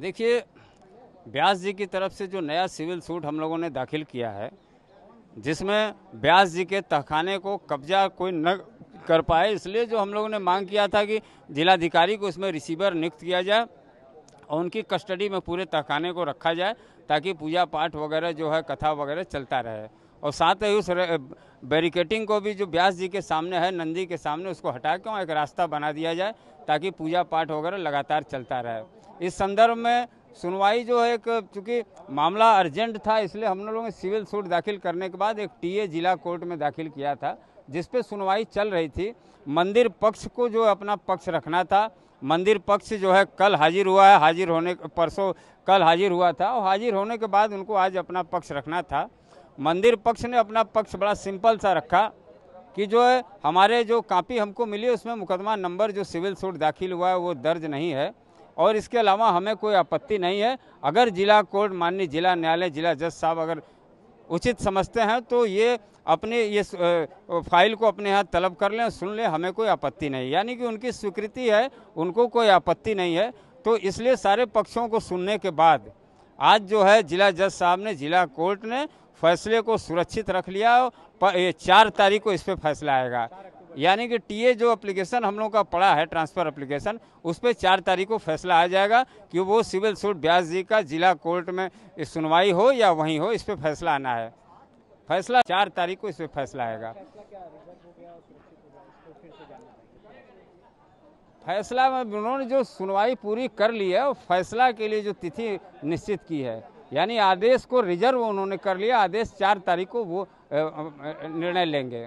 देखिए ब्यास जी की तरफ से जो नया सिविल सूट हम लोगों ने दाखिल किया है जिसमें ब्यास जी के तहखाने को कब्जा कोई न कर पाए इसलिए जो हम लोगों ने मांग किया था कि जिलाधिकारी को इसमें रिसीवर नियुक्त किया जाए और उनकी कस्टडी में पूरे तहखाने को रखा जाए ताकि पूजा पाठ वगैरह जो है कथा वगैरह चलता रहे और साथ ही उस बैरिकेटिंग को भी जो ब्यास जी के सामने है नंदी के सामने उसको हटा के एक रास्ता बना दिया जाए ताकि पूजा पाठ वगैरह लगातार चलता रहे इस संदर्भ में सुनवाई जो है एक चूँकि मामला अर्जेंट था इसलिए हम लोगों ने सिविल सूट दाखिल करने के बाद एक टीए जिला कोर्ट में दाखिल किया था जिस पे सुनवाई चल रही थी मंदिर पक्ष को जो अपना पक्ष रखना था मंदिर पक्ष जो है कल हाजिर हुआ है हाजिर होने परसों कल हाजिर हुआ था और हाजिर होने के बाद उनको आज अपना पक्ष रखना था मंदिर पक्ष ने अपना पक्ष बड़ा सिंपल सा रखा कि जो है हमारे जो कापी हमको मिली उसमें मुकदमा नंबर जो सिविल सूट दाखिल हुआ है वो दर्ज नहीं है और इसके अलावा हमें कोई आपत्ति नहीं है अगर जिला कोर्ट माननीय जिला न्यायालय जिला जज साहब अगर उचित समझते हैं तो ये अपने ये फाइल को अपने यहाँ तलब कर लें सुन लें हमें कोई आपत्ति नहीं यानी कि उनकी स्वीकृति है उनको कोई आपत्ति नहीं है तो इसलिए सारे पक्षों को सुनने के बाद आज जो है जिला जज साहब ने जिला कोर्ट ने फैसले को सुरक्षित रख लिया ये चार तारीख को इस पर फैसला आएगा यानी कि टीए जो एप्लीकेशन हम लोग का पड़ा है ट्रांसफ़र एप्लीकेशन उस पर चार तारीख को फैसला आ जाएगा कि वो सिविल सूट ब्यास जी का जिला कोर्ट में सुनवाई हो या वहीं हो इस पर फैसला आना है फैसला चार तारीख को इस पर फैसला आएगा फैसला में उन्होंने जो सुनवाई पूरी कर ली है और फैसला के लिए जो तिथि निश्चित की है यानी आदेश को रिजर्व उन्होंने कर लिया आदेश चार तारीख को वो निर्णय लेंगे